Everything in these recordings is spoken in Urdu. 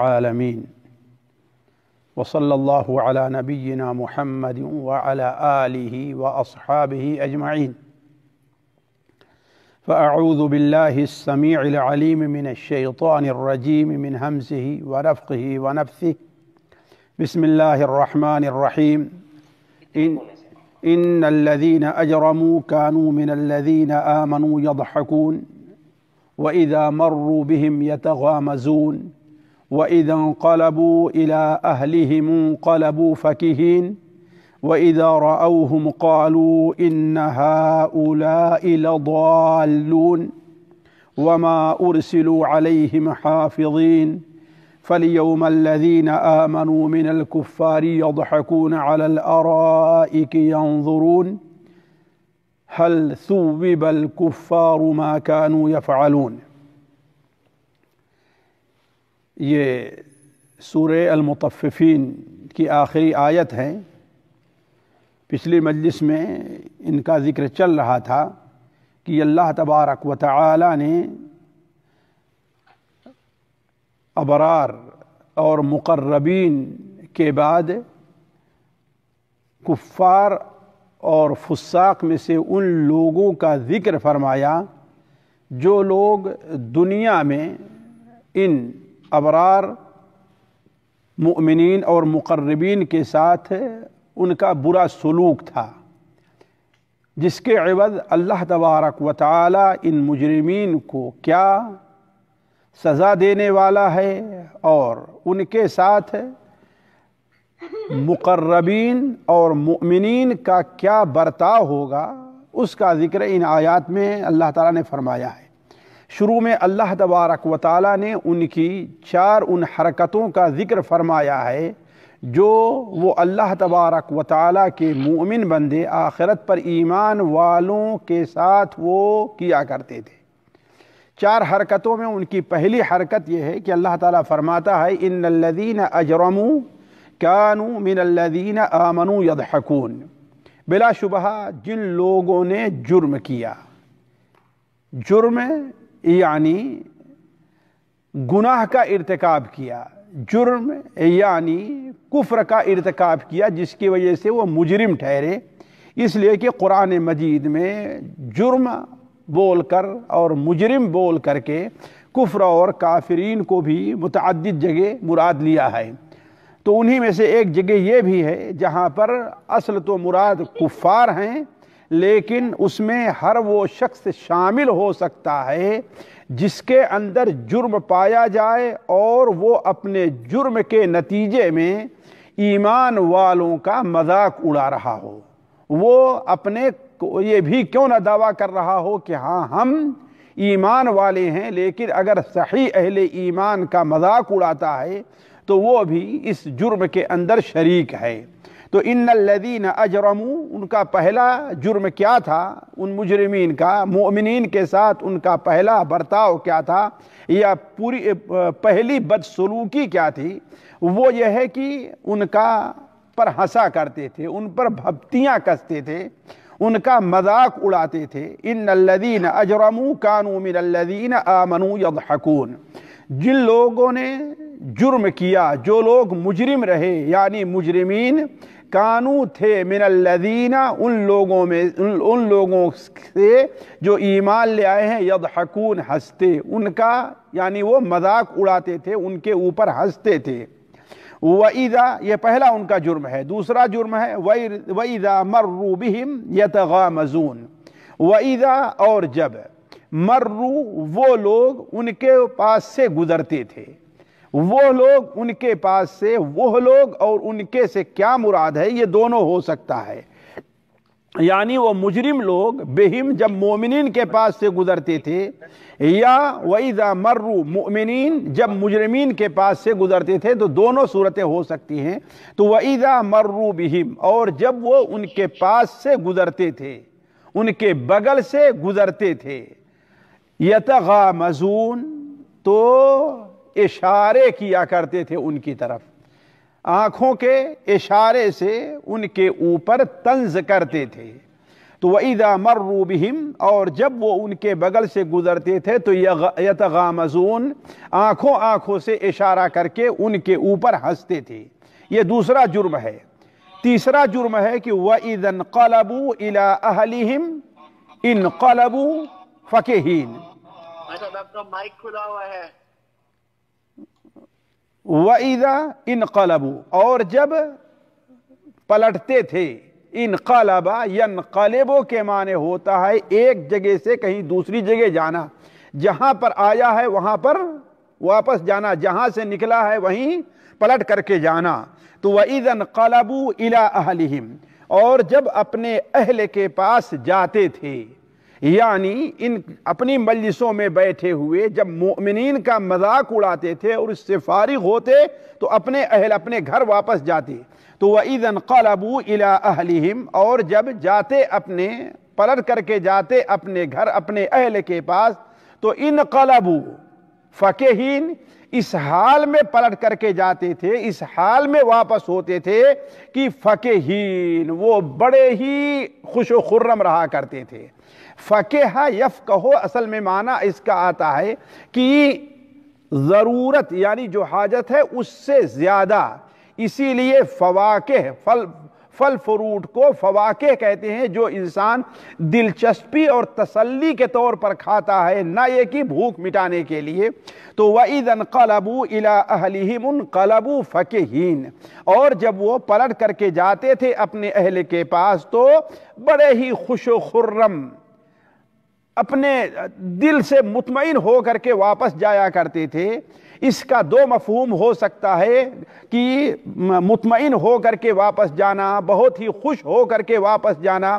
العالمين وصلى الله على نبينا محمد وعلى اله واصحابه اجمعين فاعوذ بالله السميع العليم من الشيطان الرجيم من همزه ونفقه ونفثه بسم الله الرحمن الرحيم إن إن الذين أجرموا كانوا من الذين آمنوا يضحكون وإذا مروا بهم يتغامزون واذا انقلبوا الى اهلهم انقلبوا فكهين واذا راوهم قالوا ان هؤلاء لضالون وما ارسلوا عليهم حافظين فاليوم الذين امنوا من الكفار يضحكون على الارائك ينظرون هل ثوب الكفار ما كانوا يفعلون یہ سورہ المطففین کی آخری آیت ہے پچھلی مجلس میں ان کا ذکر چل رہا تھا کہ اللہ تبارک و تعالی نے ابرار اور مقربین کے بعد کفار اور فساق میں سے ان لوگوں کا ذکر فرمایا جو لوگ دنیا میں ان ابرار مؤمنین اور مقربین کے ساتھ ان کا برا سلوک تھا جس کے عوض اللہ تبارک و تعالی ان مجرمین کو کیا سزا دینے والا ہے اور ان کے ساتھ مقربین اور مؤمنین کا کیا برتاؤ ہوگا اس کا ذکر ان آیات میں اللہ تعالیٰ نے فرمایا ہے شروع میں اللہ تبارک و تعالیٰ نے ان کی چار ان حرکتوں کا ذکر فرمایا ہے جو وہ اللہ تبارک و تعالیٰ کے مومن بندے آخرت پر ایمان والوں کے ساتھ وہ کیا کرتے تھے چار حرکتوں میں ان کی پہلی حرکت یہ ہے کہ اللہ تعالیٰ فرماتا ہے ان الذین اجرموا كانوا من الذین آمنوا یضحکون بلا شبہ جن لوگوں نے جرم کیا جرم یعنی گناہ کا ارتکاب کیا جرم یعنی کفر کا ارتکاب کیا جس کی وجہ سے وہ مجرم ٹھہرے اس لیے کہ قرآن مجید میں جرم بول کر اور مجرم بول کر کے کفر اور کافرین کو بھی متعدد جگہ مراد لیا ہے تو انہی میں سے ایک جگہ یہ بھی ہے جہاں پر اصل تو مراد کفار ہیں لیکن اس میں ہر وہ شخص شامل ہو سکتا ہے جس کے اندر جرم پایا جائے اور وہ اپنے جرم کے نتیجے میں ایمان والوں کا مذاق اڑا رہا ہو وہ اپنے یہ بھی کیوں نہ دعویٰ کر رہا ہو کہ ہاں ہم ایمان والے ہیں لیکن اگر صحیح اہل ایمان کا مذاق اڑاتا ہے تو وہ بھی اس جرم کے اندر شریک ہے تو ان الذین اجرمو ان کا پہلا جرم کیا تھا ان مجرمین کا مؤمنین کے ساتھ ان کا پہلا برتاؤ کیا تھا یا پوری پہلی بدسلوکی کیا تھی وہ یہ ہے کہ ان کا پر ہنسا کرتے تھے ان پر بھپتیاں کستے تھے ان کا مذاق اڑاتے تھے ان الذین اجرمو کانو من الذین آمنو یضحکون جن لوگوں نے جرم کیا جو لوگ مجرم رہے یعنی مجرمین کانو تھے من الذین ان لوگوں میں ان لوگوں سے جو ایمان لے آئے ہیں یضحکون ہستے ان کا یعنی وہ مذاق اڑاتے تھے ان کے اوپر ہنستے تھے وَإِذَا یہ پہلا ان کا جرم ہے دوسرا جرم ہے وَإِذَا مَرُّوا بِهِمْ يَتَغَامَزُونَ وَإِذَا اور جب مرو وہ لوگ ان کے پاس سے گزرتے تھے وہ لوگ ان کے پاس سے وہ لوگ اور ان کے سے کیا مراد ہے یہ دونوں ہو سکتا ہے یعنی وہ مجرم لوگ بہم جب مومنین کے پاس سے گزرتے تھے یا وَإِذَا مَرُّ مُؤْمِنِينَ جب مجرمین کے پاس سے گزرتے تھے تو دونوں صورتیں ہو سکتی ہیں تو وَإِذَا مَرُّ بِهِمْ اور جب وہ ان کے پاس سے گزرتے تھے ان کے بغل سے گزرتے تھے يَتَغَامَزُونَ تو اشارے کیا کرتے تھے ان کی طرف آنکھوں کے اشارے سے ان کے اوپر تنز کرتے تھے تو وَإِذَا مَرُّوا بِهِمْ اور جب وہ ان کے بغل سے گزرتے تھے تو یتغامزون آنکھوں آنکھوں سے اشارہ کر کے ان کے اوپر ہستے تھے یہ دوسرا جرم ہے تیسرا جرم ہے کہ وَإِذَا انقلبوا إِلَىٰ أَهْلِهِمْ انقلبوا فَكِهِينَ اچھا ڈاکٹر مائک کھلا ہوا ہے وَإِذَا انقلب اور جب پلٹتے تھے انقلبا یا کے معنی ہوتا ہے ایک جگہ سے کہیں دوسری جگہ جانا جہاں پر آیا ہے وہاں پر واپس جانا جہاں سے نکلا ہے وہیں پلٹ کر کے جانا تو وَإِذَا انقلبوا إِلَىٰ الحم اور جب اپنے اہل کے پاس جاتے تھے یعنی ان اپنی مجلسوں میں بیٹھے ہوئے جب مومنین کا مذاق اڑاتے تھے اور اس سے فارغ ہوتے تو اپنے اہل اپنے گھر واپس جاتے تو وَإِذَنْ قَلَبُوا إِلَىٰ أَهْلِهِمْ اور جب جاتے اپنے پلٹ کر کے جاتے اپنے گھر اپنے اہل کے پاس تو ان قلبو فقہین اس حال میں پلٹ کر کے جاتے تھے اس حال میں واپس ہوتے تھے کہ فقہین وہ بڑے ہی خوش و خرم رہا کرتے تھے فکہ یف کہو اصل میں معنی اس کا آتا ہے کہ ضرورت یعنی جو حاجت ہے اس سے زیادہ اسی لیے فواکے فل پھل فروٹ کو فواقع کہتے ہیں جو انسان دلچسپی اور تسلی کے طور پر کھاتا ہے نہ یہ کہ بھوک مٹانے کے لیے تو وَإِذَا انقلبوا إِلَىٰ قلب انقلبوا فَكِهِينَ اور جب وہ پلٹ کر کے جاتے تھے اپنے اہل کے پاس تو بڑے ہی خوش و خرم اپنے دل سے مطمئن ہو کر کے واپس جایا کرتے تھے اس کا دو مفہوم ہو سکتا ہے کہ مطمئن ہو کر کے واپس جانا بہت ہی خوش ہو کر کے واپس جانا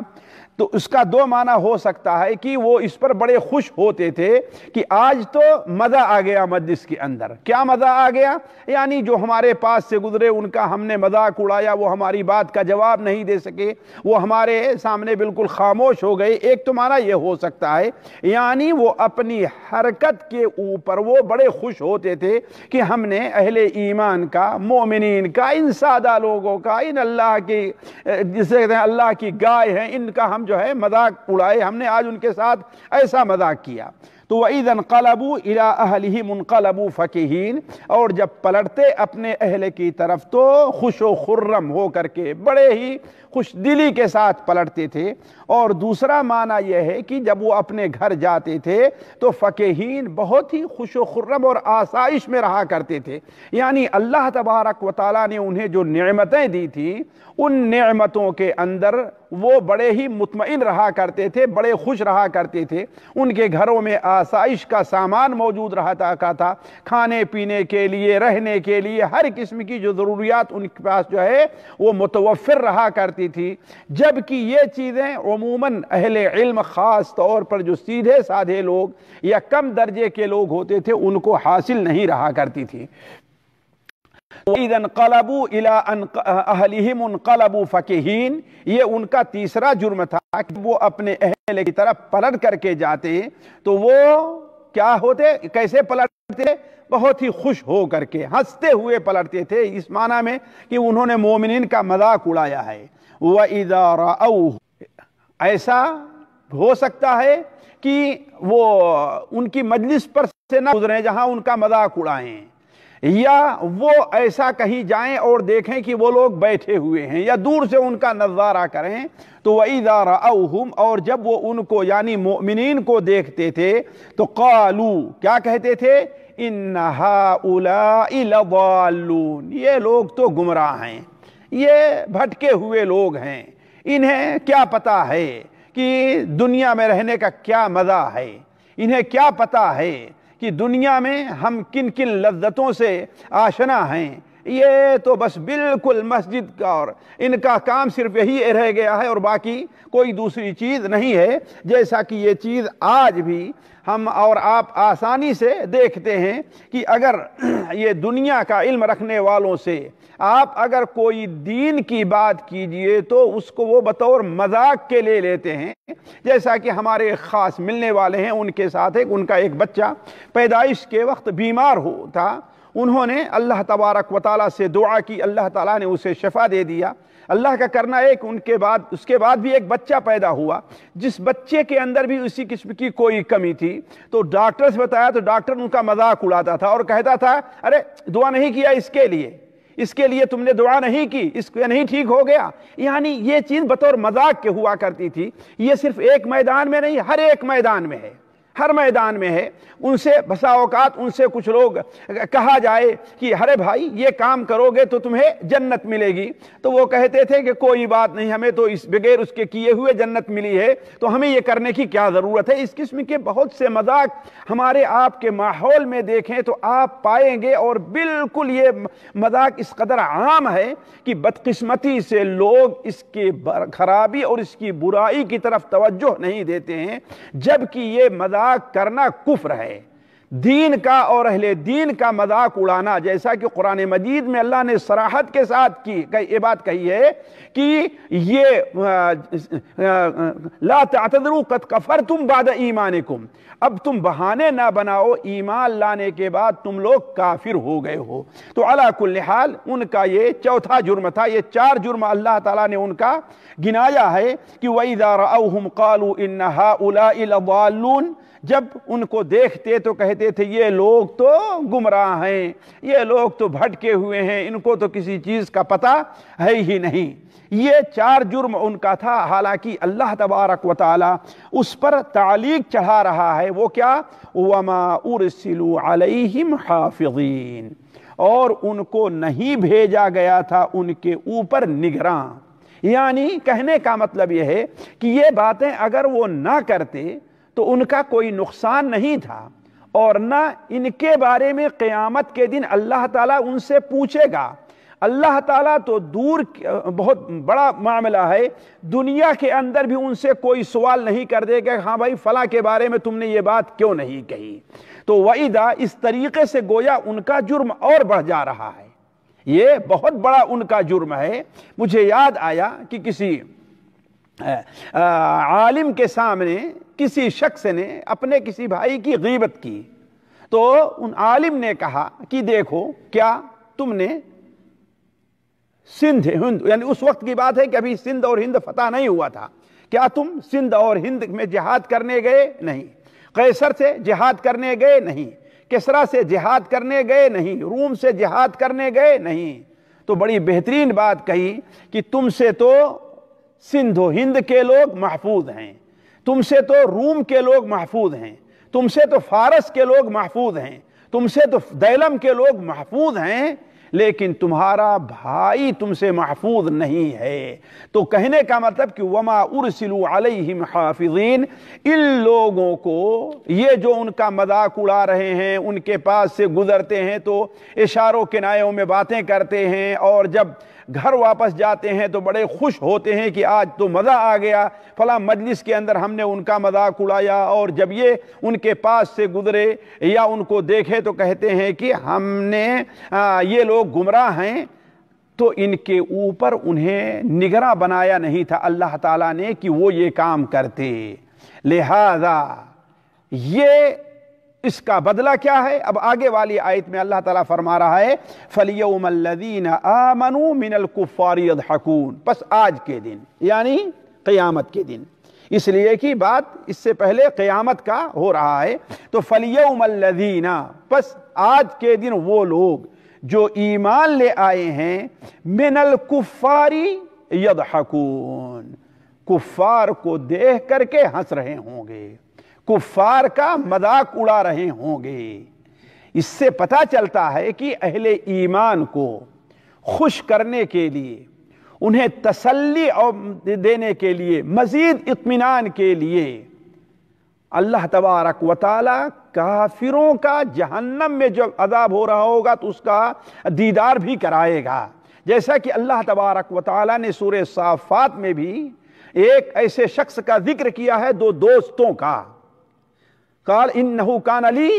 تو اس کا دو معنی ہو سکتا ہے کہ وہ اس پر بڑے خوش ہوتے تھے کہ آج تو مزہ آ گیا مجلس کے اندر کیا مزہ آ گیا یعنی جو ہمارے پاس سے گزرے ان کا ہم نے مدہ اڑایا وہ ہماری بات کا جواب نہیں دے سکے وہ ہمارے سامنے بالکل خاموش ہو گئے ایک تو معنی یہ ہو سکتا ہے یعنی وہ اپنی حرکت کے اوپر وہ بڑے خوش ہوتے تھے کہ ہم نے اہل ایمان کا مومنین کا ان سادہ لوگوں کا ان اللہ کی جسے کہتے ہیں اللہ کی گائے ہیں ان کا ہم جو جو ہے مذاق اڑائے ہم نے آج ان کے ساتھ ایسا مذاق کیا تو وَإِذَا انْقَلَبُوا إِلَىٰ أَهْلِهِ مُنْقَلَبُوا فَكِهِينَ اور جب پلٹتے اپنے اہلے کی طرف تو خوش و خرم ہو کر کے بڑے ہی خوش دلی کے ساتھ پلٹتے تھے اور دوسرا معنی یہ ہے کہ جب وہ اپنے گھر جاتے تھے تو فقہین بہت ہی خوش و خرم اور آسائش میں رہا کرتے تھے یعنی اللہ تبارک و تعالیٰ نے انہیں جو نعمتیں دی تھی ان نعمتوں کے اندر وہ بڑے ہی مطمئن رہا کرتے تھے بڑے خوش رہا کرتے تھے ان کے گھروں میں آسائش کا سامان موجود رہا کا تھا کھانے پینے کے لیے رہنے کے لیے ہر قسم کی جو ضروریات ان کے پاس جو ہے وہ متوفر رہا کرتی تھی جبکہ یہ چیزیں عموماً اہل علم خاص طور پر جو سیدھے سادھے لوگ یا کم درجے کے لوگ ہوتے تھے ان کو حاصل نہیں رہا کرتی تھی إِلَىٰ قلب فَكِهِينَ یہ ان کا تیسرا جرم تھا کہ وہ اپنے اہل کی پلٹ کر کے جاتے تو وہ کیا ہوتے کیسے پلٹتے بہت ہی خوش ہو کر کے ہنستے ہوئے پلٹتے تھے اس معنی میں کہ انہوں نے مومنین کا مذاق اڑایا ہے وَإِذَا رَأَوْهُ ایسا ہو سکتا ہے کہ وہ ان کی مجلس پر سے نہ گزریں جہاں ان کا مذاق اڑائیں یا وہ ایسا کہیں جائیں اور دیکھیں کہ وہ لوگ بیٹھے ہوئے ہیں یا دور سے ان کا نظارہ کریں تو وَإِذَا رَأَوْهُمْ اور جب وہ ان کو یعنی مؤمنین کو دیکھتے تھے تو قالو کیا کہتے تھے انہا لَضَالُونَ یہ لوگ تو گمراہ ہیں یہ بھٹکے ہوئے لوگ ہیں انہیں کیا پتہ ہے کہ دنیا میں رہنے کا کیا مزہ ہے انہیں کیا پتہ ہے کہ دنیا میں ہم کن کن لذتوں سے آشنا ہیں یہ تو بس بالکل مسجد کا اور ان کا کام صرف یہی رہ گیا ہے اور باقی کوئی دوسری چیز نہیں ہے جیسا کہ یہ چیز آج بھی ہم اور آپ آسانی سے دیکھتے ہیں کہ اگر یہ دنیا کا علم رکھنے والوں سے آپ اگر کوئی دین کی بات کیجئے تو اس کو وہ بطور مذاق کے لے لیتے ہیں جیسا کہ ہمارے خاص ملنے والے ہیں ان کے ساتھ ایک ان کا ایک بچہ پیدائش کے وقت بیمار ہو تھا انہوں نے اللہ تبارک و تعالیٰ سے دعا کی اللہ تعالیٰ نے اسے شفا دے دیا اللہ کا کرنا ایک ان کے بعد اس کے بعد بھی ایک بچہ پیدا ہوا جس بچے کے اندر بھی اسی قسم کی کوئی کمی تھی تو ڈاکٹر سے بتایا تو ڈاکٹر ان کا مذاق اڑاتا تھا اور کہتا تھا ارے دعا نہیں کیا اس کے لیے اس کے لیے تم نے دعا نہیں کی اس نہیں ٹھیک ہو گیا یعنی یہ چیز بطور مذاق کے ہوا کرتی تھی یہ صرف ایک میدان میں نہیں ہر ایک میدان میں ہے ہر میدان میں ہے ان سے بسا اوقات ان سے کچھ لوگ کہا جائے کہ ہرے بھائی یہ کام کرو گے تو تمہیں جنت ملے گی تو وہ کہتے تھے کہ کوئی بات نہیں ہمیں تو اس بغیر اس کے کیے ہوئے جنت ملی ہے تو ہمیں یہ کرنے کی کیا ضرورت ہے اس قسم کے بہت سے مذاق ہمارے آپ کے ماحول میں دیکھیں تو آپ پائیں گے اور بالکل یہ مذاق اس قدر عام ہے کہ بدقسمتی سے لوگ اس کے خرابی اور اس کی برائی کی طرف توجہ نہیں دیتے ہیں جب کہ یہ مذاق مذاق کرنا کفر ہے دین کا اور اہل دین کا مذاق اڑانا جیسا کہ قرآن مجید میں اللہ نے سراحت کے ساتھ کی یہ بات کہی ہے کہ یہ لا تعتذرو قد کفرتم بعد ایمانکم اب تم بہانے نہ بناو ایمان لانے کے بعد تم لوگ کافر ہو گئے ہو تو علا کل حال ان کا یہ چوتھا جرم تھا یہ چار جرم اللہ تعالیٰ نے ان کا گنایا ہے کہ وَإِذَا رَأَوْهُمْ قَالُوا إِنَّ هَا أُولَئِ لَضَالُونَ جب ان کو دیکھتے تو کہتے تھے یہ لوگ تو گمراہ ہیں یہ لوگ تو بھٹکے ہوئے ہیں ان کو تو کسی چیز کا پتہ ہے ہی نہیں یہ چار جرم ان کا تھا حالانکہ اللہ تبارک و تعالی اس پر تعلیق چڑھا رہا ہے وہ کیا وما ارسل عَلَيْهِمْ حَافِظِينَ اور ان کو نہیں بھیجا گیا تھا ان کے اوپر نگراں یعنی کہنے کا مطلب یہ ہے کہ یہ باتیں اگر وہ نہ کرتے تو ان کا کوئی نقصان نہیں تھا اور نہ ان کے بارے میں قیامت کے دن اللہ تعالیٰ ان سے پوچھے گا اللہ تعالیٰ تو دور بہت بڑا معاملہ ہے دنیا کے اندر بھی ان سے کوئی سوال نہیں کر دے گا ہاں بھائی فلاں کے بارے میں تم نے یہ بات کیوں نہیں کہی تو وعیدہ اس طریقے سے گویا ان کا جرم اور بڑھ جا رہا ہے یہ بہت بڑا ان کا جرم ہے مجھے یاد آیا کہ کسی عالم کے سامنے کسی شخص نے اپنے کسی بھائی کی غیبت کی تو ان عالم نے کہا کہ دیکھو کیا تم نے سندھ ہند یعنی اس وقت کی بات ہے کہ ابھی سندھ اور ہند فتح نہیں ہوا تھا کیا تم سندھ اور ہند میں جہاد کرنے گئے نہیں قیصر سے جہاد کرنے گئے نہیں کسرا سے جہاد کرنے گئے نہیں روم سے جہاد کرنے گئے نہیں تو بڑی بہترین بات کہی کہ تم سے تو سندھ و ہند کے لوگ محفوظ ہیں تم سے تو روم کے لوگ محفوظ ہیں تم سے تو فارس کے لوگ محفوظ ہیں تم سے تو دیلم کے لوگ محفوظ ہیں لیکن تمہارا بھائی تم سے محفوظ نہیں ہے تو کہنے کا مطلب کہ وما ارسلوا علیہم حافظین ان لوگوں کو یہ جو ان کا مذاق اڑا رہے ہیں ان کے پاس سے گزرتے ہیں تو اشاروں کنائوں میں باتیں کرتے ہیں اور جب گھر واپس جاتے ہیں تو بڑے خوش ہوتے ہیں کہ آج تو مزہ آ گیا فلاں مجلس کے اندر ہم نے ان کا مذاق اڑایا اور جب یہ ان کے پاس سے گزرے یا ان کو دیکھے تو کہتے ہیں کہ ہم نے یہ لوگ گمراہ ہیں تو ان کے اوپر انہیں نگرہ بنایا نہیں تھا اللہ تعالیٰ نے کہ وہ یہ کام کرتے لہذا یہ اس کا بدلہ کیا ہے اب آگے والی آیت میں اللہ تعالیٰ فرما رہا ہے فَلْيَوْمَ الَّذِينَ آمَنُوا مِنَ الْكُفَّارِ يَضْحَكُونَ پس آج کے دن یعنی قیامت کے دن اس لیے کی بات اس سے پہلے قیامت کا ہو رہا ہے تو فَلْيَوْمَ الَّذِينَ پس آج کے دن وہ لوگ جو ایمان لے آئے ہیں مِنَ الْكُفَّارِ يَضْحَكُونَ کفار کو دیکھ کر کے ہنس رہے ہوں گے کفار کا مذاق اڑا رہے ہوں گے اس سے پتا چلتا ہے کہ اہل ایمان کو خوش کرنے کے لیے انہیں تسلی دینے کے کے لیے لیے مزید اطمینان اللہ تبارک و تعالی کافروں کا جہنم میں جب عذاب ہو رہا ہوگا تو اس کا دیدار بھی کرائے گا جیسا کہ اللہ تبارک و تعالی نے سورہ صافات میں بھی ایک ایسے شخص کا ذکر کیا ہے دو دوستوں کا قال ان کان علی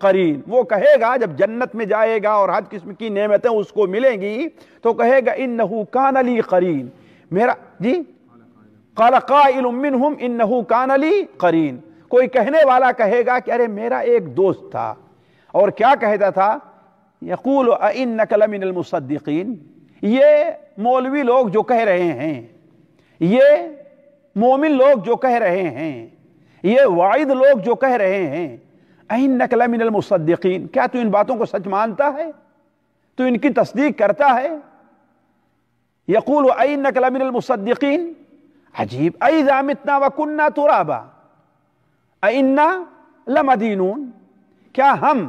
قرین وہ کہے گا جب جنت میں جائے گا اور ہر قسم کی نعمتیں اس کو ملیں گی تو کہے گا ان کان علی قرین میرا جی منہم انہو کان علی قرین کوئی کہنے والا کہے گا کہ ارے میرا ایک دوست تھا اور کیا کہتا تھا المصدقین یہ مولوی لوگ جو کہہ رہے ہیں یہ مومن لوگ جو کہہ رہے ہیں یہ وعید لوگ جو کہہ رہے ہیں نقل من المصدقین کیا تو ان باتوں کو سچ مانتا ہے تو ان کی تصدیق کرتا ہے یقول نقل من المصدقین عجیب ایزا و وکننا ترابا اینا لمدینون کیا ہم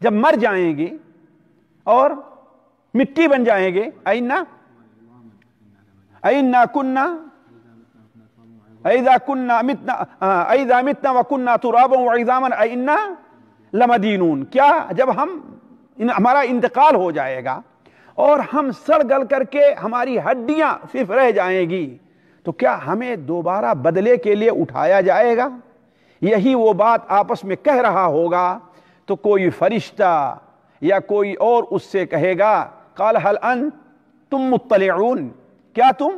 جب مر جائیں گے اور مٹی بن جائیں گے اینا اینا کننا کیا جب ہم ہمارا انتقال ہو جائے گا اور ہم سڑ گل کر کے ہماری ہڈیاں صرف رہ جائیں گی تو کیا ہمیں دوبارہ بدلے کے لیے اٹھایا جائے گا یہی وہ بات آپس میں کہہ رہا ہوگا تو کوئی فرشتہ یا کوئی اور اس سے کہے گا کالحل ان تم مطلع کیا تم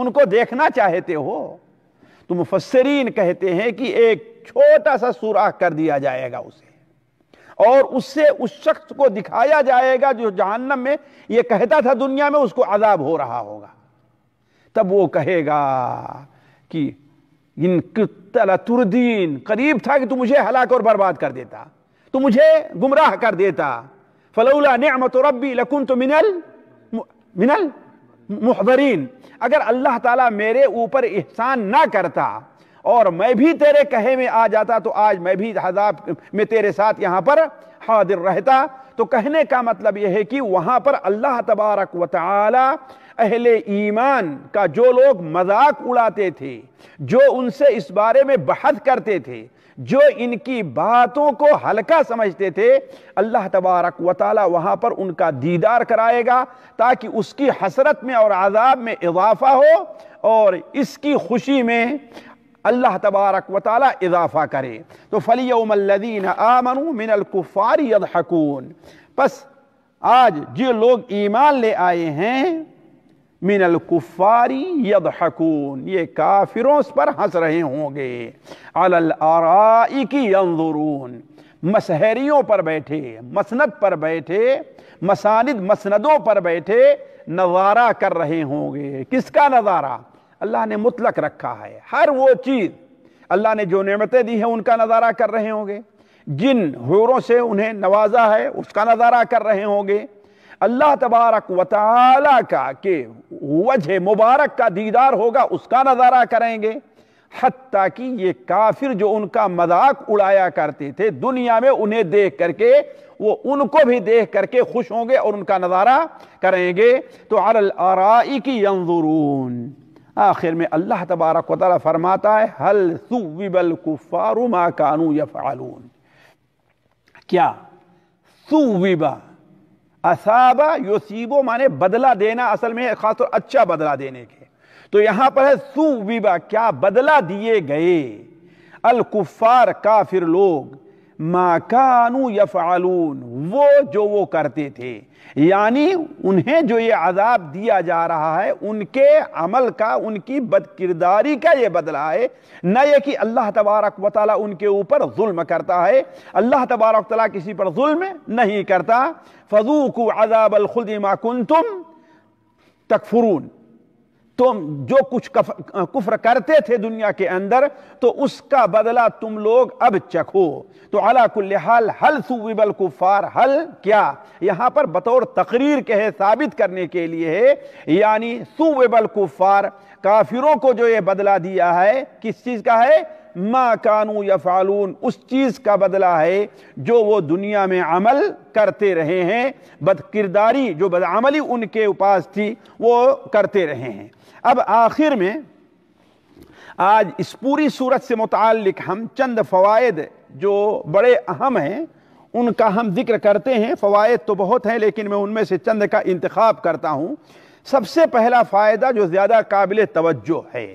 ان کو دیکھنا چاہتے ہو تو مفسرین کہتے ہیں کہ ایک چھوٹا سا سوراخ کر دیا جائے گا اسے اور اس سے اس شخص کو دکھایا جائے گا جو جہنم میں یہ کہتا تھا دنیا میں اس کو عذاب ہو رہا ہوگا تب وہ کہے گا کہ ان تردین قریب تھا کہ تو مجھے ہلاک اور برباد کر دیتا تو مجھے گمراہ کر دیتا فَلَوْلَا نِعْمَةُ رَبِّي لَكُنْتُ مِنَ الْ مِنَ الْ محضرین اگر اللہ تعالیٰ میرے اوپر احسان نہ کرتا اور میں بھی تیرے کہے میں آ جاتا تو آج میں بھی حضاب میں تیرے ساتھ یہاں پر حاضر رہتا تو کہنے کا مطلب یہ ہے کہ وہاں پر اللہ تبارک و تعالی اہل ایمان کا جو لوگ مذاق اڑاتے تھے جو ان سے اس بارے میں بحث کرتے تھے جو ان کی باتوں کو ہلکا سمجھتے تھے اللہ تبارک و تعالی وہاں پر ان کا دیدار کرائے گا تاکہ اس کی حسرت میں اور عذاب میں اضافہ ہو اور اس کی خوشی میں اللہ تبارک و تعالی اضافہ کرے تو الَّذِينَ آمَنُوا مِنَ الْكُفَّارِ يَضْحَكُونَ پس آج جو لوگ ایمان لے آئے ہیں من الکفاری یضحکون یہ کافروں پر ہنس رہے ہوں گے علی کی اندرون مسحریوں پر بیٹھے مسند پر بیٹھے مساند مسندوں پر بیٹھے نظارہ کر رہے ہوں گے کس کا نظارہ اللہ نے مطلق رکھا ہے ہر وہ چیز اللہ نے جو نعمتیں دی ہیں ان کا نظارہ کر رہے ہوں گے جن حوروں سے انہیں نوازا ہے اس کا نظارہ کر رہے ہوں گے اللہ تبارک و تعالی کا کہ وجہ مبارک کا دیدار ہوگا اس کا نظارہ کریں گے حتیٰ کہ یہ کافر جو ان کا مذاق اڑایا کرتے تھے دنیا میں انہیں دیکھ کر کے وہ ان کو بھی دیکھ کر کے خوش ہوں گے اور ان کا نظارہ کریں گے تو علی الارائی کی ینظرون آخر میں اللہ تبارک و تعالی فرماتا ہے حل ثوب الکفار ما کانو یفعلون کیا ثوبہ یوسیبو مانے بدلہ دینا اصل میں خاص طور اچھا بدلہ دینے کے تو یہاں پر ہے سو وا کیا بدلہ دیے گئے الکفار کافر لوگ ما کانو یفعلون وہ جو وہ کرتے تھے یعنی انہیں جو یہ عذاب دیا جا رہا ہے ان کے عمل کا ان کی بد کرداری کا یہ بدلہ ہے نہ یہ کہ اللہ تبارک و تعالیٰ ان کے اوپر ظلم کرتا ہے اللہ تبارک و تعالیٰ کسی پر ظلم نہیں کرتا عَذَابَ الْخُلْدِ مَا كُنْتُمْ تکفرون تم جو کچھ کفر کرتے تھے دنیا کے اندر تو اس کا بدلہ تم لوگ اب چکھو تو علا کل حال حل سویبل الکفار حل کیا یہاں پر بطور تقریر کہے ثابت کرنے کے لیے ہے یعنی سو الکفار کافروں کو جو یہ بدلہ دیا ہے کس چیز کا ہے ما کانو یفعلون اس چیز کا بدلہ ہے جو وہ دنیا میں عمل کرتے رہے ہیں بد کرداری جو بدعملی ان کے اپاس تھی وہ کرتے رہے ہیں اب آخر میں آج اس پوری صورت سے متعلق ہم چند فوائد جو بڑے اہم ہیں ان کا ہم ذکر کرتے ہیں فوائد تو بہت ہیں لیکن میں ان میں سے چند کا انتخاب کرتا ہوں سب سے پہلا فائدہ جو زیادہ قابل توجہ ہے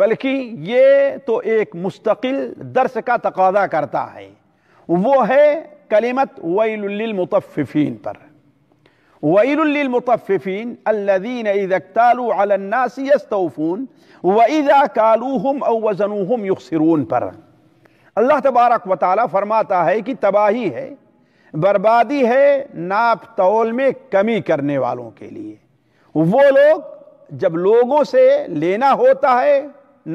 بلکہ یہ تو ایک مستقل درس کا تقاضہ کرتا ہے وہ ہے کلمت ویل للمطففین پر ویل للمطففین الذین اذا اکتالوا علی الناس یستوفون و اذا کالوہم او وزنوہم یخسرون پر اللہ تبارک و تعالیٰ فرماتا ہے کہ تباہی ہے بربادی ہے ناپ تول میں کمی کرنے والوں کے لیے وہ لوگ جب لوگوں سے لینا ہوتا ہے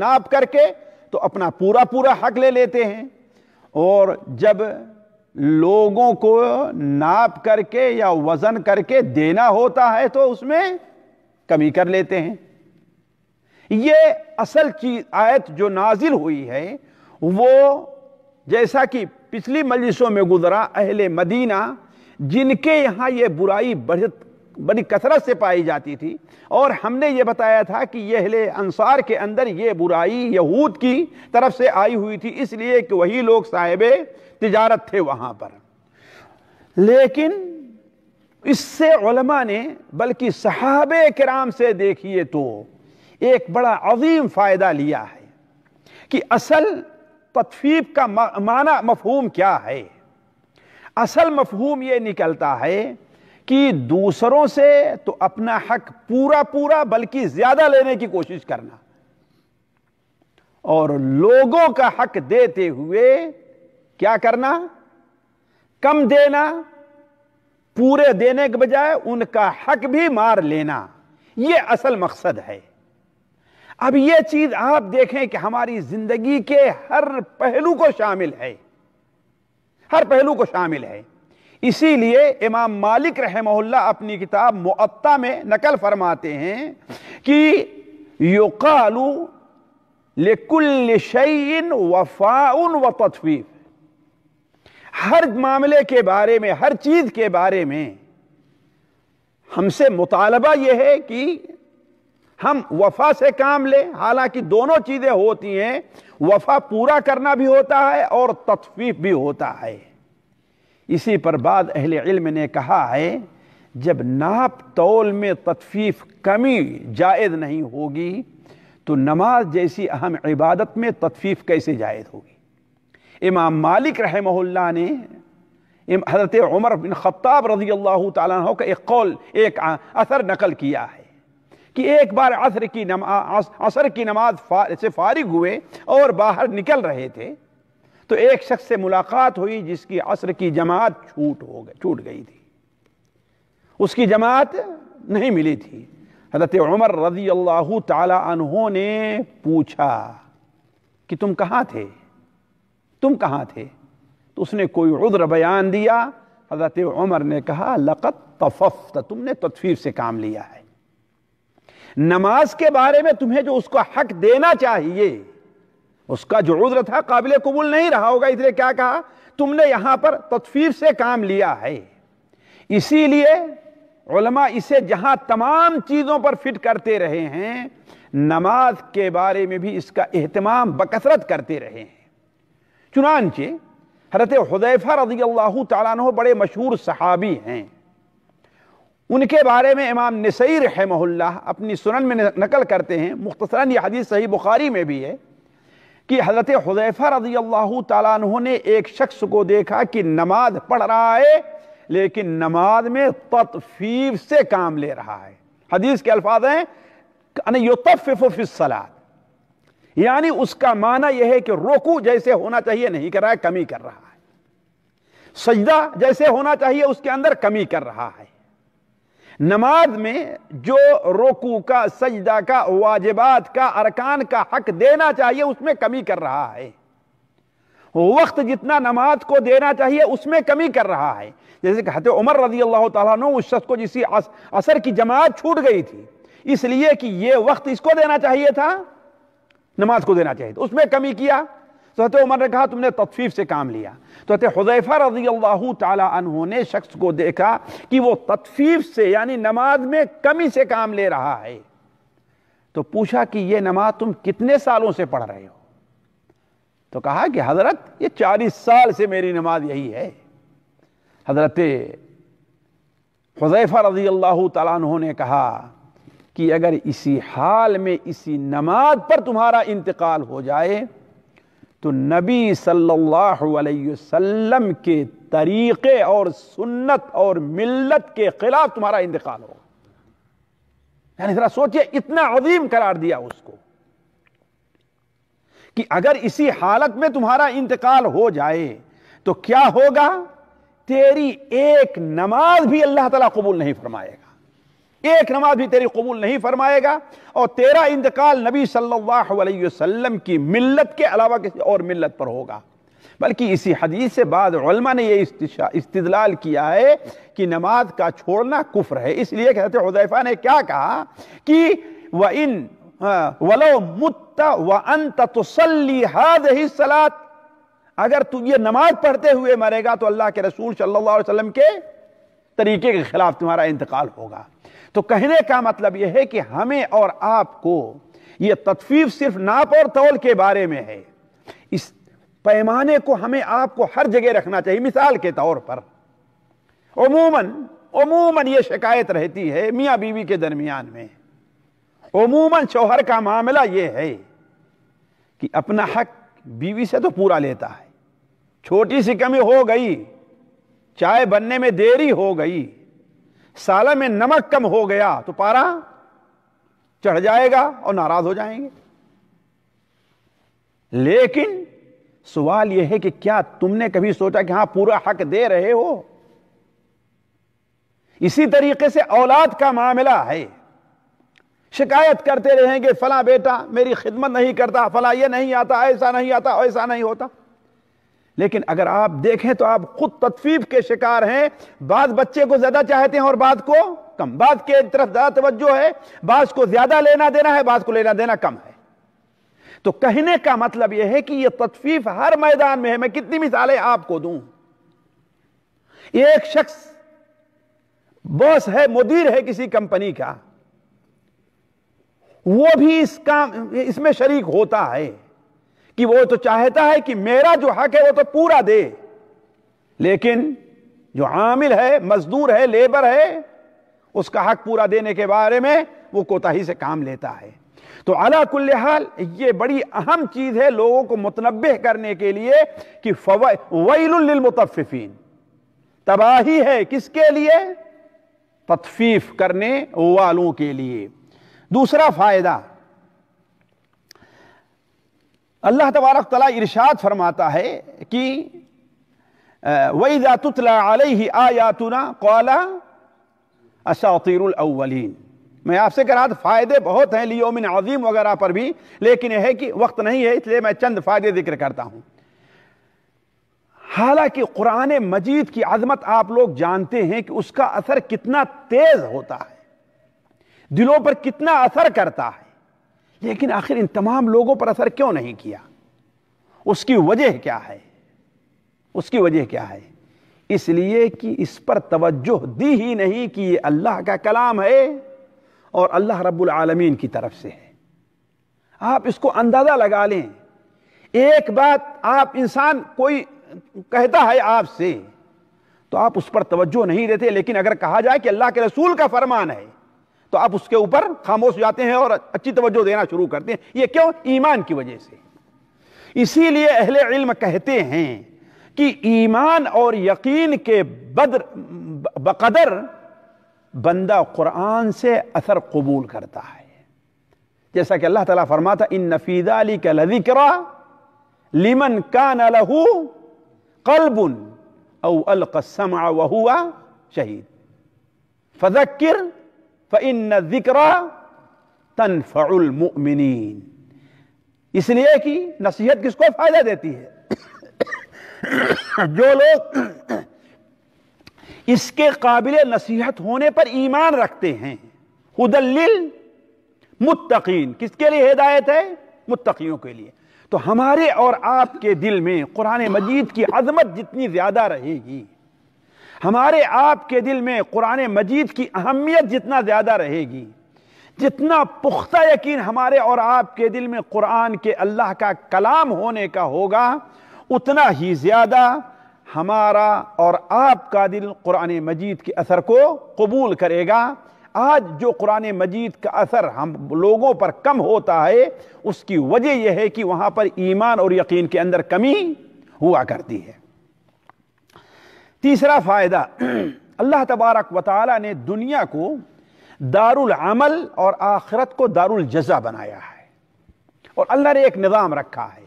ناپ کر کے تو اپنا پورا پورا حق لے لیتے ہیں اور جب لوگوں کو ناپ کر کے یا وزن کر کے دینا ہوتا ہے تو اس میں کمی کر لیتے ہیں یہ اصل چیز آیت جو نازل ہوئی ہے وہ جیسا کہ پچھلی مجلسوں میں گزرا اہل مدینہ جن کے یہاں یہ برائی بڑھت بڑی کثرت سے پائی جاتی تھی اور ہم نے یہ بتایا تھا کہ یہ اہل انصار کے اندر یہ برائی یہود کی طرف سے آئی ہوئی تھی اس لیے کہ وہی لوگ صاحب تجارت تھے وہاں پر لیکن اس سے علماء نے بلکہ صحابہ کرام سے دیکھیے تو ایک بڑا عظیم فائدہ لیا ہے کہ اصل تطفیف کا معنی مفہوم کیا ہے اصل مفہوم یہ نکلتا ہے کہ دوسروں سے تو اپنا حق پورا پورا بلکہ زیادہ لینے کی کوشش کرنا اور لوگوں کا حق دیتے ہوئے کیا کرنا کم دینا پورے دینے کے بجائے ان کا حق بھی مار لینا یہ اصل مقصد ہے اب یہ چیز آپ دیکھیں کہ ہماری زندگی کے ہر پہلو کو شامل ہے ہر پہلو کو شامل ہے اسی لیے امام مالک رحمہ اللہ اپنی کتاب معطا میں نقل فرماتے ہیں کہ یقالو لکل شیئن وفاؤن ان و ہر معاملے کے بارے میں ہر چیز کے بارے میں ہم سے مطالبہ یہ ہے کہ ہم وفا سے کام لیں حالانکہ دونوں چیزیں ہوتی ہیں وفا پورا کرنا بھی ہوتا ہے اور تطفیف بھی ہوتا ہے اسی پر بعد اہل علم نے کہا ہے جب ناپ تول میں تطفیف کمی جائز نہیں ہوگی تو نماز جیسی اہم عبادت میں تطفیف کیسے جائز ہوگی امام مالک رحمہ اللہ نے حضرت عمر بن خطاب رضی اللہ تعالیٰ عنہ کا ایک قول ایک اثر نقل کیا ہے کہ ایک بار عصر کی نماز عصر کی نماز سے فارغ ہوئے اور باہر نکل رہے تھے تو ایک شخص سے ملاقات ہوئی جس کی عصر کی جماعت ہو گئی چھوٹ گئی تھی اس کی جماعت نہیں ملی تھی حضرت عمر رضی اللہ تعالی عنہ نے پوچھا کہ تم کہاں تھے تم کہاں تھے تو اس نے کوئی عذر بیان دیا حضرت عمر نے کہا لقت تم نے تطفیف سے کام لیا ہے نماز کے بارے میں تمہیں جو اس کو حق دینا چاہیے اس کا جو عذر تھا قابل قبول نہیں رہا ہوگا اس لیے کیا کہا تم نے یہاں پر تطفیر سے کام لیا ہے اسی لیے علماء اسے جہاں تمام چیزوں پر فٹ کرتے رہے ہیں نماز کے بارے میں بھی اس کا اہتمام بکثرت کرتے رہے ہیں چنانچہ حضرت حضیفہ رضی اللہ تعالیٰ عنہ بڑے مشہور صحابی ہیں ان کے بارے میں امام نسائی رحمہ اللہ اپنی سنن میں نقل کرتے ہیں مختصراً یہ حدیث صحیح بخاری میں بھی ہے کہ حضرت حضیفہ رضی اللہ تعالیٰ عنہ نے ایک شخص کو دیکھا کہ نماز پڑھ رہا ہے لیکن نماز میں تطفیف سے کام لے رہا ہے حدیث کے الفاظ ہیں یعنی الصلاة یعنی اس کا معنی یہ ہے کہ روکو جیسے ہونا چاہیے نہیں کر رہا ہے کمی کر رہا ہے سجدہ جیسے ہونا چاہیے اس کے اندر کمی کر رہا ہے نماز میں جو روکو کا سجدہ کا واجبات کا ارکان کا حق دینا چاہیے اس میں کمی کر رہا ہے وقت جتنا نماز کو دینا چاہیے اس میں کمی کر رہا ہے جیسے کہ حضرت عمر رضی اللہ تعالیٰ نے اس شخص کو جس اثر کی جماعت چھوٹ گئی تھی اس لیے کہ یہ وقت اس کو دینا چاہیے تھا نماز کو دینا چاہیے تھا اس میں کمی کیا حضرت عمر نے کہا تم نے تطفیف سے کام لیا تو حضرت حضیفہ رضی اللہ تعالی عنہ نے شخص کو دیکھا کہ وہ تطفیف سے یعنی نماز میں کمی سے کام لے رہا ہے تو پوچھا کہ یہ نماز تم کتنے سالوں سے پڑھ رہے ہو تو کہا کہ حضرت یہ چالیس سال سے میری نماز یہی ہے حضرت حضیفہ رضی اللہ تعالیٰ عنہ نے کہا کہ اگر اسی حال میں اسی نماز پر تمہارا انتقال ہو جائے تو نبی صلی اللہ علیہ وسلم کے طریقے اور سنت اور ملت کے خلاف تمہارا انتقال ہو یعنی ذرا سوچئے اتنا عظیم قرار دیا اس کو کہ اگر اسی حالت میں تمہارا انتقال ہو جائے تو کیا ہوگا تیری ایک نماز بھی اللہ تعالیٰ قبول نہیں فرمائے گا ایک نماز بھی تیری قبول نہیں فرمائے گا اور تیرا انتقال نبی صلی اللہ علیہ وسلم کی ملت کے علاوہ کسی اور ملت پر ہوگا بلکہ اسی حدیث سے بعض علماء نے یہ استدلال کیا ہے کہ نماز کا چھوڑنا کفر ہے اس لیے کہ حضرت حضیفہ نے کیا کہا کہ وَإِن وَلَوْ مُتَّ وَأَنْتَ تُصَلِّ هَذِهِ السَّلَاةِ اگر تو یہ نماز پڑھتے ہوئے مرے گا تو اللہ کے رسول صلی اللہ علیہ وسلم کے طریقے کے خلاف تمہارا انتقال ہوگا تو کہنے کا مطلب یہ ہے کہ ہمیں اور آپ کو یہ تطفیف صرف ناپ اور تول کے بارے میں ہے اس پیمانے کو ہمیں آپ کو ہر جگہ رکھنا چاہیے مثال کے طور پر عموماً عموماً یہ شکایت رہتی ہے میاں بیوی کے درمیان میں عموماً شوہر کا معاملہ یہ ہے کہ اپنا حق بیوی سے تو پورا لیتا ہے چھوٹی سی کمی ہو گئی چائے بننے میں دیری ہو گئی سالہ میں نمک کم ہو گیا تو پارا چڑھ جائے گا اور ناراض ہو جائیں گے لیکن سوال یہ ہے کہ کیا تم نے کبھی سوچا کہ ہاں پورا حق دے رہے ہو اسی طریقے سے اولاد کا معاملہ ہے شکایت کرتے رہیں گے فلاں بیٹا میری خدمت نہیں کرتا فلاں یہ نہیں آتا ایسا نہیں آتا ایسا نہیں ہوتا لیکن اگر آپ دیکھیں تو آپ خود تطفیف کے شکار ہیں بعض بچے کو زیادہ چاہتے ہیں اور بعض کو کم بعض کے طرف زیادہ توجہ ہے بعض کو زیادہ لینا دینا ہے بعض کو لینا دینا کم ہے تو کہنے کا مطلب یہ ہے کہ یہ تطفیف ہر میدان میں ہے میں کتنی مثالیں آپ کو دوں ایک شخص بوس ہے مدیر ہے کسی کمپنی کا وہ بھی اس کام اس میں شریک ہوتا ہے کہ وہ تو چاہتا ہے کہ میرا جو حق ہے وہ تو پورا دے لیکن جو عامل ہے مزدور ہے لیبر ہے اس کا حق پورا دینے کے بارے میں وہ کوتا سے کام لیتا ہے تو علا کل حال یہ بڑی اہم چیز ہے لوگوں کو متنبع کرنے کے لیے کہ ویل للمتففین تباہی ہے کس کے لیے تطفیف کرنے والوں کے لیے دوسرا فائدہ اللہ تبارک تعالیٰ ارشاد فرماتا ہے کہ وَإِذَا تُتْلَى عَلَيْهِ علیہ قَالَ أَسَاطِيرُ الْأَوَّلِينَ میں آپ سے کہہ رہا تھا فائدے بہت ہیں لیومن عظیم وغیرہ پر بھی لیکن یہ ہے کہ وقت نہیں ہے اس لیے میں چند فائدے ذکر کرتا ہوں حالانکہ قرآن مجید کی عظمت آپ لوگ جانتے ہیں کہ اس کا اثر کتنا تیز ہوتا ہے دلوں پر کتنا اثر کرتا ہے لیکن آخر ان تمام لوگوں پر اثر کیوں نہیں کیا اس کی وجہ کیا ہے اس کی وجہ کیا ہے اس لیے کہ اس پر توجہ دی ہی نہیں کہ یہ اللہ کا کلام ہے اور اللہ رب العالمین کی طرف سے ہے آپ اس کو اندازہ لگا لیں ایک بات آپ انسان کوئی کہتا ہے آپ سے تو آپ اس پر توجہ نہیں دیتے لیکن اگر کہا جائے کہ اللہ کے رسول کا فرمان ہے تو آپ اس کے اوپر خاموش جاتے ہیں اور اچھی توجہ دینا شروع کرتے ہیں یہ کیوں ایمان کی وجہ سے اسی لیے اہل علم کہتے ہیں کہ ایمان اور یقین کے بدر بقدر بندہ قرآن سے اثر قبول کرتا ہے جیسا کہ اللہ تعالیٰ فرماتا ان نفیدہ علی کا لذکرا لمن کان له قلب او القسم وهو شہید فذکر ن ذکرا تنفع المؤمنین اس لیے کہ نصیحت کس کو فائدہ دیتی ہے جو لوگ اس کے قابل نصیحت ہونے پر ایمان رکھتے ہیں ادل متقین کس کے لیے ہدایت ہے متقیوں کے لیے تو ہمارے اور آپ کے دل میں قرآن مجید کی عظمت جتنی زیادہ رہے گی ہمارے آپ کے دل میں قرآن مجید کی اہمیت جتنا زیادہ رہے گی جتنا پختہ یقین ہمارے اور آپ کے دل میں قرآن کے اللہ کا کلام ہونے کا ہوگا اتنا ہی زیادہ ہمارا اور آپ کا دل قرآن مجید کے اثر کو قبول کرے گا آج جو قرآن مجید کا اثر ہم لوگوں پر کم ہوتا ہے اس کی وجہ یہ ہے کہ وہاں پر ایمان اور یقین کے اندر کمی ہوا کرتی ہے تیسرا فائدہ اللہ تبارک و تعالی نے دنیا کو دار العمل اور آخرت کو دار الجزا بنایا ہے اور اللہ نے ایک نظام رکھا ہے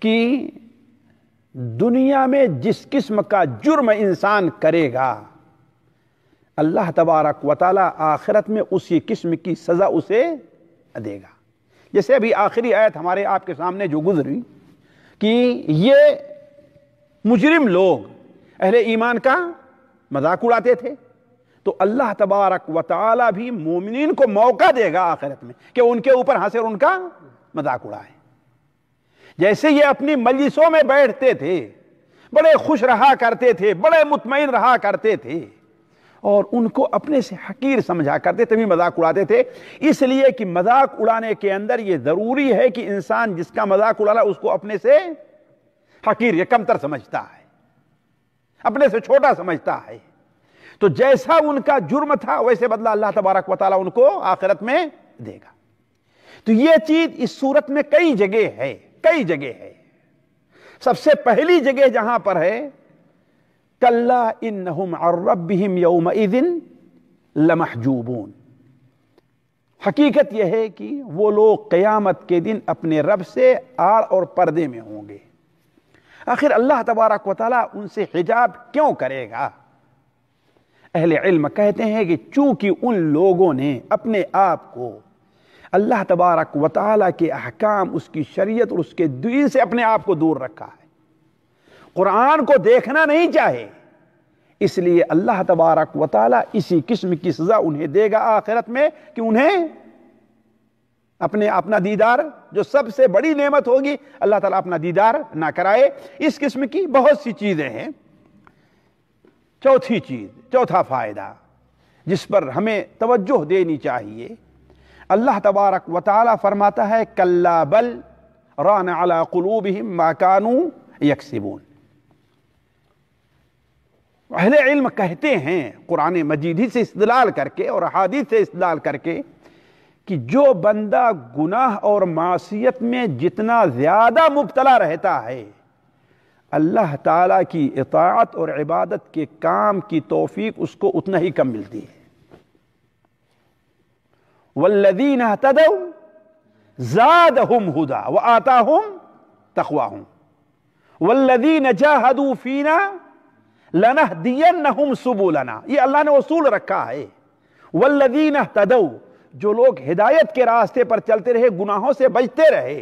کہ دنیا میں جس قسم کا جرم انسان کرے گا اللہ تبارک و تعالی آخرت میں اسی قسم کی سزا اسے دے گا جیسے ابھی آخری آیت ہمارے آپ کے سامنے جو گزری کہ یہ مجرم لوگ اہل ایمان کا مذاق اڑاتے تھے تو اللہ تبارک و تعالی بھی مومنین کو موقع دے گا آخرت میں کہ ان کے اوپر حاصل ان کا مذاق اڑائے جیسے یہ اپنی مجلسوں میں بیٹھتے تھے بڑے خوش رہا کرتے تھے بڑے مطمئن رہا کرتے تھے اور ان کو اپنے سے حقیر سمجھا کرتے تھے بھی مذاق اڑاتے تھے اس لیے کہ مذاق اڑانے کے اندر یہ ضروری ہے کہ انسان جس کا مذاق اڑا رہا اس کو اپنے سے حقیر یا کمتر سمجھتا ہے اپنے سے چھوٹا سمجھتا ہے تو جیسا ان کا جرم تھا ویسے بدلہ اللہ تبارک و تعالیٰ ان کو آخرت میں دے گا تو یہ چیز اس صورت میں کئی جگہ ہے کئی جگہ ہے سب سے پہلی جگہ جہاں پر ہے حقیقت یہ ہے کہ وہ لوگ قیامت کے دن اپنے رب سے آڑ اور پردے میں ہوں گے آخر اللہ تبارک و تعالیٰ ان سے حجاب کیوں کرے گا اہل علم کہتے ہیں کہ چونکہ ان لوگوں نے اپنے آپ کو اللہ تبارک و تعالیٰ کے احکام اس کی شریعت اور اس کے دین سے اپنے آپ کو دور رکھا ہے قرآن کو دیکھنا نہیں چاہے اس لیے اللہ تبارک و تعالیٰ اسی قسم کی سزا انہیں دے گا آخرت میں کہ انہیں اپنے اپنا دیدار جو سب سے بڑی نعمت ہوگی اللہ تعالیٰ اپنا دیدار نہ کرائے اس قسم کی بہت سی چیزیں ہیں چوتھی چیز چوتھا فائدہ جس پر ہمیں توجہ دینی چاہیے اللہ تبارک و تعالیٰ فرماتا ہے کلا بل ران قلوبہم ما کانو یکسبون اہل علم کہتے ہیں قرآن مجید ہی سے استدلال کر کے اور حادث سے استدلال کر کے کہ جو بندہ گناہ اور معصیت میں جتنا زیادہ مبتلا رہتا ہے اللہ تعالیٰ کی اطاعت اور عبادت کے کام کی توفیق اس کو اتنا ہی کم ملتی ہے ولدین وہ آتا ہوں تخواہ و والذین جہدو فینا لنا دین یہ اللہ نے وصول رکھا ہے والذین تدو جو لوگ ہدایت کے راستے پر چلتے رہے گناہوں سے بجتے رہے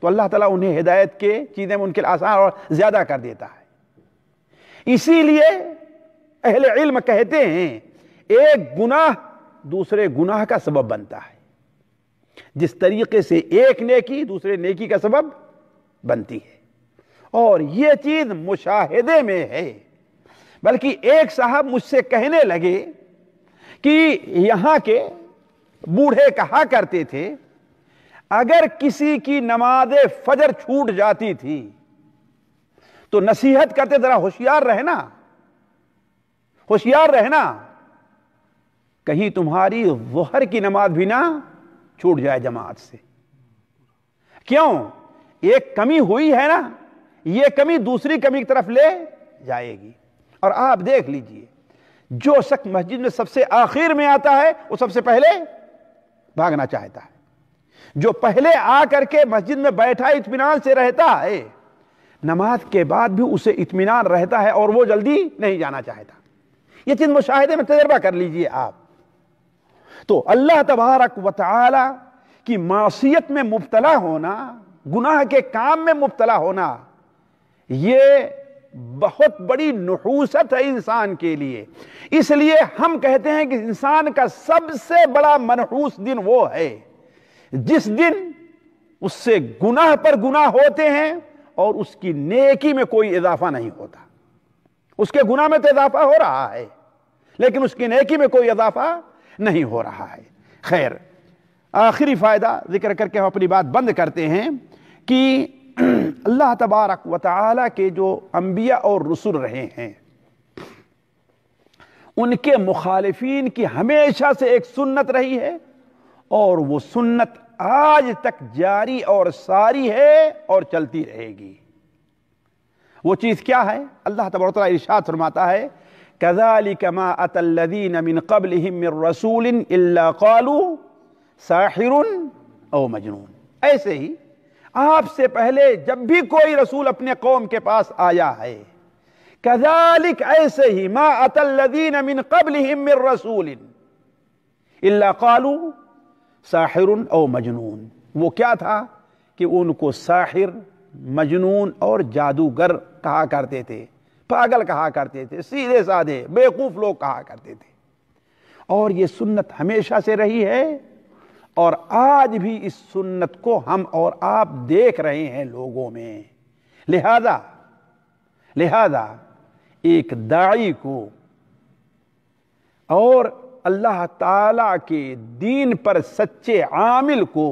تو اللہ تعالیٰ انہیں ہدایت کے چیزیں ان کے آسان اور زیادہ کر دیتا ہے اسی لیے اہل علم کہتے ہیں ایک گناہ دوسرے گناہ کا سبب بنتا ہے جس طریقے سے ایک نیکی دوسرے نیکی کا سبب بنتی ہے اور یہ چیز مشاہدے میں ہے بلکہ ایک صاحب مجھ سے کہنے لگے کہ یہاں کے بوڑھے کہا کرتے تھے اگر کسی کی نماز فجر چھوٹ جاتی تھی تو نصیحت کرتے ذرا ہوشیار رہنا ہوشیار رہنا کہیں تمہاری ظہر کی نماز بھی نہ چھوٹ جائے جماعت سے کیوں ایک کمی ہوئی ہے نا یہ کمی دوسری کمی کی طرف لے جائے گی اور آپ دیکھ لیجئے جو شخص مسجد میں سب سے آخر میں آتا ہے وہ سب سے پہلے بھاگنا چاہتا ہے جو پہلے آ کر کے مسجد میں بیٹھا اطمینان سے رہتا ہے نماز کے بعد بھی اسے اطمینان رہتا ہے اور وہ جلدی نہیں جانا چاہتا یہ چیز مشاہدے میں تجربہ کر لیجئے آپ تو اللہ تبارک و تعالی کی معصیت میں مبتلا ہونا گناہ کے کام میں مبتلا ہونا یہ بہت بڑی نحوست ہے انسان کے لیے اس لیے ہم کہتے ہیں کہ انسان کا سب سے بڑا منحوس دن وہ ہے جس دن اس سے گناہ پر گناہ ہوتے ہیں اور اس کی نیکی میں کوئی اضافہ نہیں ہوتا اس کے گناہ میں تو اضافہ ہو رہا ہے لیکن اس کی نیکی میں کوئی اضافہ نہیں ہو رہا ہے خیر آخری فائدہ ذکر کر کے ہم اپنی بات بند کرتے ہیں کہ اللہ تبارک و تعالی کے جو انبیاء اور رسول رہے ہیں ان کے مخالفین کی ہمیشہ سے ایک سنت رہی ہے اور وہ سنت آج تک جاری اور ساری ہے اور چلتی رہے گی وہ چیز کیا ہے اللہ و تعالیٰ ارشاد فرماتا ہے قَبْلِهِم کمادین رسول إِلَّا قَالُوا ساحر او مجنون ایسے ہی آپ سے پہلے جب بھی کوئی رسول اپنے قوم کے پاس آیا ہے کذالک ایسے ہی قبلہم من رسول اللہ قالو او مجنون وہ کیا تھا کہ ان کو ساحر مجنون اور جادوگر کہا کرتے تھے پاگل کہا کرتے تھے سیدھے سادھے بیوقوف لوگ کہا کرتے تھے اور یہ سنت ہمیشہ سے رہی ہے اور آج بھی اس سنت کو ہم اور آپ دیکھ رہے ہیں لوگوں میں لہذا لہذا ایک دعی کو اور اللہ تعالیٰ کے دین پر سچے عامل کو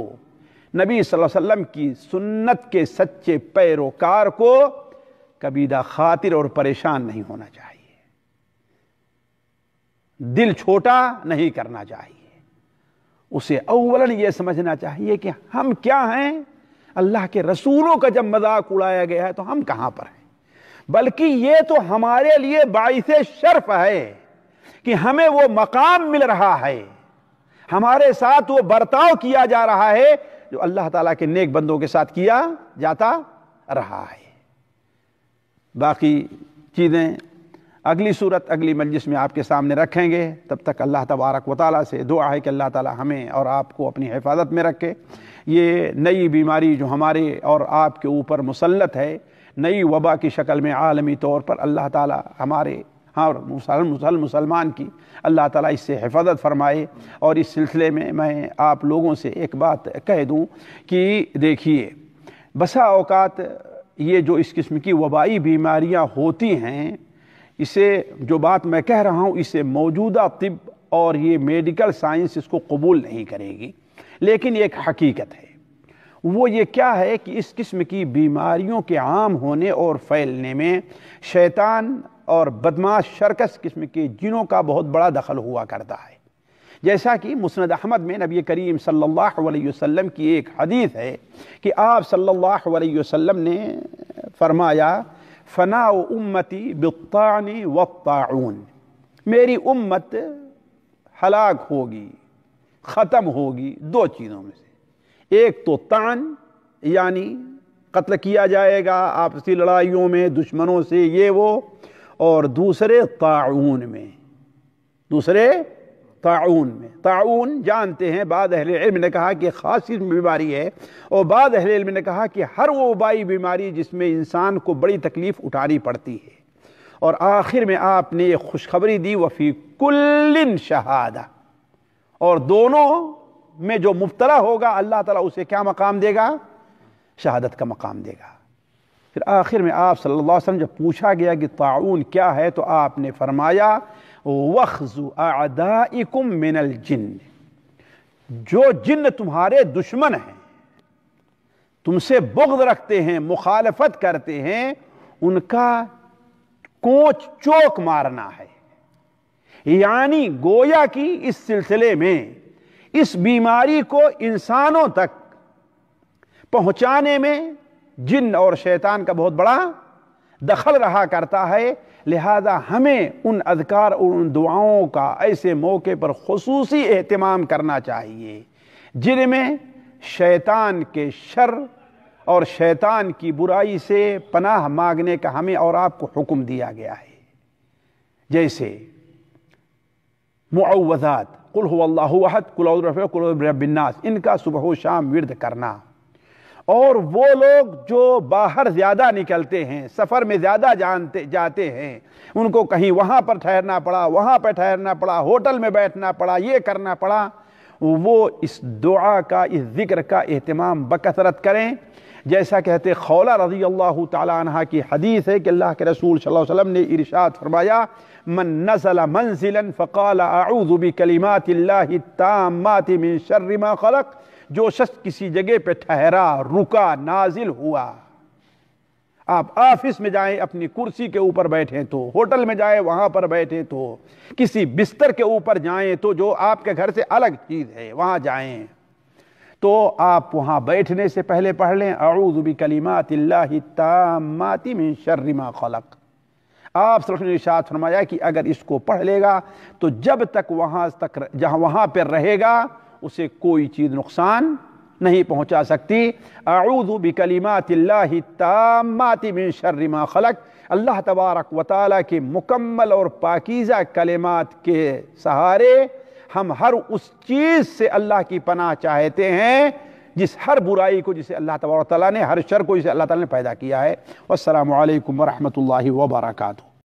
نبی صلی اللہ علیہ وسلم کی سنت کے سچے پیروکار کو کبی دا خاطر اور پریشان نہیں ہونا چاہیے دل چھوٹا نہیں کرنا چاہیے اسے اولاً یہ سمجھنا چاہیے کہ ہم کیا ہیں اللہ کے رسولوں کا جب مذاق اڑایا گیا ہے تو ہم کہاں پر ہیں بلکہ یہ تو ہمارے لیے باعث شرف ہے کہ ہمیں وہ مقام مل رہا ہے ہمارے ساتھ وہ برتاؤ کیا جا رہا ہے جو اللہ تعالیٰ کے نیک بندوں کے ساتھ کیا جاتا رہا ہے باقی چیزیں اگلی صورت اگلی مجلس میں آپ کے سامنے رکھیں گے تب تک اللہ تبارک و تعالیٰ سے دعا ہے کہ اللہ تعالیٰ ہمیں اور آپ کو اپنی حفاظت میں رکھے یہ نئی بیماری جو ہمارے اور آپ کے اوپر مسلط ہے نئی وبا کی شکل میں عالمی طور پر اللہ تعالیٰ ہمارے ہاں اور مسلمان کی اللہ تعالیٰ اس سے حفاظت فرمائے اور اس سلسلے میں میں آپ لوگوں سے ایک بات کہہ دوں کہ دیکھیے بسا اوقات یہ جو اس قسم کی وبائی بیماریاں ہوتی ہیں اسے جو بات میں کہہ رہا ہوں اسے موجودہ طب اور یہ میڈیکل سائنس اس کو قبول نہیں کرے گی لیکن ایک حقیقت ہے وہ یہ کیا ہے کہ اس قسم کی بیماریوں کے عام ہونے اور پھیلنے میں شیطان اور بدماش شرکس قسم کے جنوں کا بہت بڑا دخل ہوا کرتا ہے جیسا کہ مسند احمد میں نبی کریم صلی اللہ علیہ وسلم کی ایک حدیث ہے کہ آپ صلی اللہ علیہ وسلم نے فرمایا فنا امتی بتانی و تعاون میری امت ہلاک ہوگی ختم ہوگی دو چیزوں میں سے ایک تو تان یعنی قتل کیا جائے گا آپسی لڑائیوں میں دشمنوں سے یہ وہ اور دوسرے تعاون میں دوسرے تعاون میں تعاون جانتے ہیں بعض اہل علم نے کہا کہ خاصی بیماری ہے اور بعض اہل علم نے کہا کہ ہر وہ بائی بیماری جس میں انسان کو بڑی تکلیف اٹھانی پڑتی ہے اور آخر میں آپ نے ایک خوشخبری دی وفی کل شہادہ اور دونوں میں جو مبتلا ہوگا اللہ تعالیٰ اسے کیا مقام دے گا شہادت کا مقام دے گا پھر آخر میں آپ صلی اللہ علیہ وسلم جب پوچھا گیا کہ تعاون کیا ہے تو آپ نے فرمایا وقژ اعدائکم من الجن جو جن تمہارے دشمن ہیں تم سے بغض رکھتے ہیں مخالفت کرتے ہیں ان کا کوچ چوک مارنا ہے یعنی گویا کی اس سلسلے میں اس بیماری کو انسانوں تک پہنچانے میں جن اور شیطان کا بہت بڑا دخل رہا کرتا ہے لہذا ہمیں ان اذکار اور ان دعاؤں کا ایسے موقع پر خصوصی اہتمام کرنا چاہیے جن میں شیطان کے شر اور شیطان کی برائی سے پناہ مانگنے کا ہمیں اور آپ کو حکم دیا گیا ہے جیسے قل کل اللہ وحد رب الناس ان کا صبح و شام ورد کرنا اور وہ لوگ جو باہر زیادہ نکلتے ہیں سفر میں زیادہ جانتے جاتے ہیں ان کو کہیں وہاں پر ٹھہرنا پڑا وہاں پہ ٹھہرنا پڑا ہوٹل میں بیٹھنا پڑا یہ کرنا پڑا وہ اس دعا کا اس ذکر کا اہتمام بکثرت کریں جیسا کہتے خولہ رضی اللہ تعالیٰ عنہ کی حدیث ہے کہ اللہ کے رسول صلی اللہ علیہ وسلم نے ارشاد فرمایا من نزل منزلا فقال اعوذ بکلمات اللہ التامات من شر ما خلق جو شخص کسی جگہ پہ ٹھہرا رکا نازل ہوا آپ آفس میں جائیں اپنی کرسی کے اوپر بیٹھیں تو ہوٹل میں جائیں وہاں پر بیٹھیں تو کسی بستر کے اوپر جائیں تو جو آپ کے گھر سے الگ چیز ہے وہاں جائیں تو آپ وہاں بیٹھنے سے پہلے پڑھ لیں اعوذ بکلمات اللہ من شر ما خلق آپ صلی اللہ علیہ وسلم نے فرمایا کہ اگر اس کو پڑھ لے گا تو جب تک وہاں تک جہاں وہاں پہ رہے گا اسے کوئی چیز نقصان نہیں پہنچا سکتی اعوذ بکلمات اللہ تامات من شر ما خلق اللہ تبارک و تعالیٰ کے مکمل اور پاکیزہ کلمات کے سہارے ہم ہر اس چیز سے اللہ کی پناہ چاہتے ہیں جس ہر برائی کو جسے اللہ تعالیٰ نے ہر شر کو جسے اللہ تعالیٰ نے پیدا کیا ہے والسلام علیکم ورحمۃ اللہ وبرکاتہ